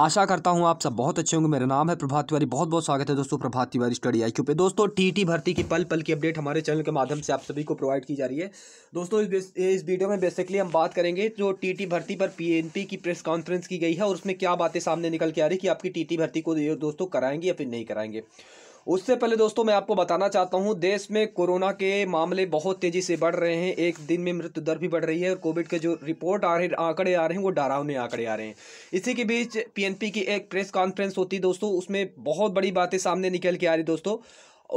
आशा करता हूँ आप सब बहुत अच्छे होंगे मेरा नाम है प्रभात तिवारी बहुत बहुत स्वागत है दोस्तों Prabhat Tiwari study I Q पे दोस्तों टीटी भर्ती की पल पल की अपडेट हमारे चैनल के माध्यम से आप सभी को प्रोवाइड की जा रही है दोस्तों इस इस वीडियो में बेसिकली हम बात करेंगे जो टी भर्ती पर पी की प्रेस कॉन्फ्रेंस की गई है और उसमें क्या बातें सामने निकल के आ रही कि आपकी टी भर्ती को दोस्तों कराएंगे या फिर नहीं कराएंगे उससे पहले दोस्तों मैं आपको बताना चाहता हूं देश में कोरोना के मामले बहुत तेज़ी से बढ़ रहे हैं एक दिन में मृत्यु दर भी बढ़ रही है और कोविड के जो रिपोर्ट आ रहे आंकड़े आ रहे हैं वो डरावने आंकड़े आ रहे हैं इसी के बीच पीएनपी की एक प्रेस कॉन्फ्रेंस होती है दोस्तों उसमें बहुत बड़ी बातें सामने निकल के आ रही दोस्तों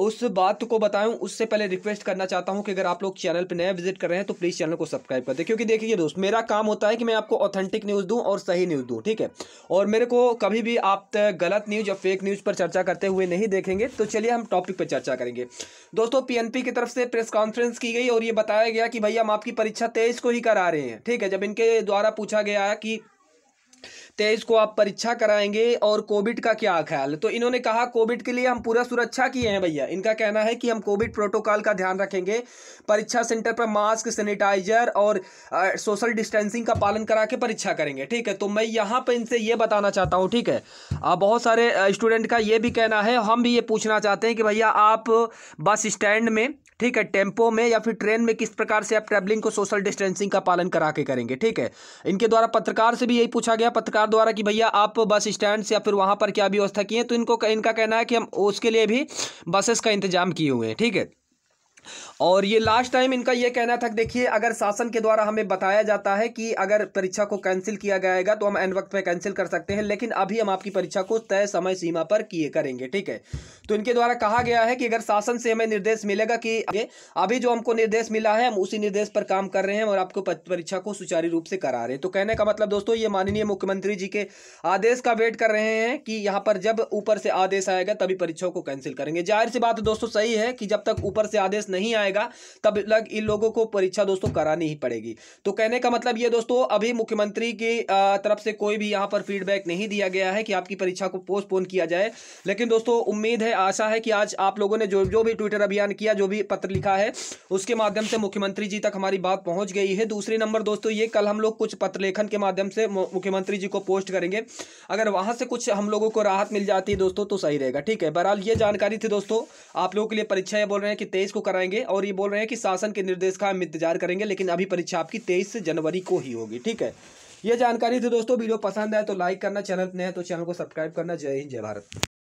उस बात को बताऊं उससे पहले रिक्वेस्ट करना चाहता हूं कि अगर आप लोग चैनल पर नया विजिट कर रहे हैं तो प्लीज़ चैनल को सब्सक्राइब कर दें क्योंकि देखिए दोस्त मेरा काम होता है कि मैं आपको ऑथेंटिक न्यूज़ दूँ और सही न्यूज़ दूँ ठीक है और मेरे को कभी भी आप गलत न्यूज़ या फेक न्यूज़ पर चर्चा करते हुए नहीं देखेंगे तो चलिए हम टॉपिक पर चर्चा करेंगे दोस्तों पीएनपी की तरफ से प्रेस कॉन्फ्रेंस की गई और ये बताया गया कि भाई हम आपकी परीक्षा तेईस को ही करा रहे हैं ठीक है जब इनके द्वारा पूछा गया कि तेईस को आप परीक्षा कराएंगे और कोविड का क्या ख्याल तो इन्होंने कहा कोविड के लिए हम पूरा सुरक्षा किए हैं भैया इनका कहना है कि हम कोविड प्रोटोकॉल का ध्यान रखेंगे परीक्षा सेंटर पर मास्क सैनिटाइजर और सोशल डिस्टेंसिंग का पालन करा के परीक्षा करेंगे ठीक है तो मैं यहाँ पर इनसे ये बताना चाहता हूँ ठीक है बहुत सारे स्टूडेंट का ये भी कहना है हम भी ये पूछना चाहते हैं कि भैया आप बस स्टैंड में ठीक है टेम्पो में या फिर ट्रेन में किस प्रकार से आप ट्रैवलिंग को सोशल डिस्टेंसिंग का पालन करा के करेंगे ठीक है इनके द्वारा पत्रकार से भी यही पूछा गया पत्रकार द्वारा कि भैया आप बस स्टैंड से या फिर वहाँ पर क्या व्यवस्था की है तो इनको इनका कहना है कि हम उसके लिए भी बसेस का इंतजाम किए हुए हैं ठीक है और ये लास्ट टाइम इनका ये कहना था देखिए अगर शासन के द्वारा हमें बताया जाता है कि अगर परीक्षा को कैंसिल किया जाएगा तो हम एन वक्त पर कैंसिल कर सकते हैं लेकिन अभी हम आपकी परीक्षा को तय समय सीमा पर किए करेंगे ठीक है तो इनके द्वारा कहा गया है कि अगर शासन से हमें निर्देश मिलेगा कि अभी जो हमको निर्देश मिला है हम उसी निर्देश पर काम कर रहे हैं और आपको परीक्षा को सुचारू रूप से करा रहे हैं तो कहने का मतलब दोस्तों ये माननीय मुख्यमंत्री जी के आदेश का वेट कर रहे हैं कि यहाँ पर जब ऊपर से आदेश आएगा तभी परीक्षा को कैंसिल करेंगे जाहिर सी बात दोस्तों सही है कि जब तक ऊपर से आदेश नहीं आएगा तब लग इन लोगों को परीक्षा दोस्तों करानी ही पड़ेगी तो कहने का मतलब ये दोस्तों अभी मुख्यमंत्री की तरफ से कोई भी यहाँ पर फीडबैक नहीं दिया गया है कि आपकी परीक्षा को पोस्टपोन किया जाए लेकिन दोस्तों उम्मीद है आशा है कि आज आप लोगों ने जो जो भी ट्विटर अभियान किया जो भी पत्र लिखा है उसके माध्यम से मुख्यमंत्री जी तक हमारी बात पहुंच गई है दूसरी नंबर दोस्तों ये कल हम लोग कुछ पत्र लेखन के माध्यम से मुख्यमंत्री जी को पोस्ट करेंगे अगर वहां से कुछ हम लोगों को राहत मिल जाती है दोस्तों तो सही रहेगा ठीक है बहरहाल ये जानकारी थी दोस्तों आप लोगों के लिए परीक्षा ये बोल रहे हैं कि तेईस को कराएंगे जाएंगे और ये बोल रहे हैं कि शासन के निर्देश का हम इंतजार करेंगे लेकिन अभी परीक्षा आपकी तेईस जनवरी को ही होगी ठीक है ये जानकारी थी दोस्तों वीडियो पसंद आए तो लाइक करना चैनल नए तो चैनल को सब्सक्राइब करना जय हिंद जय भारत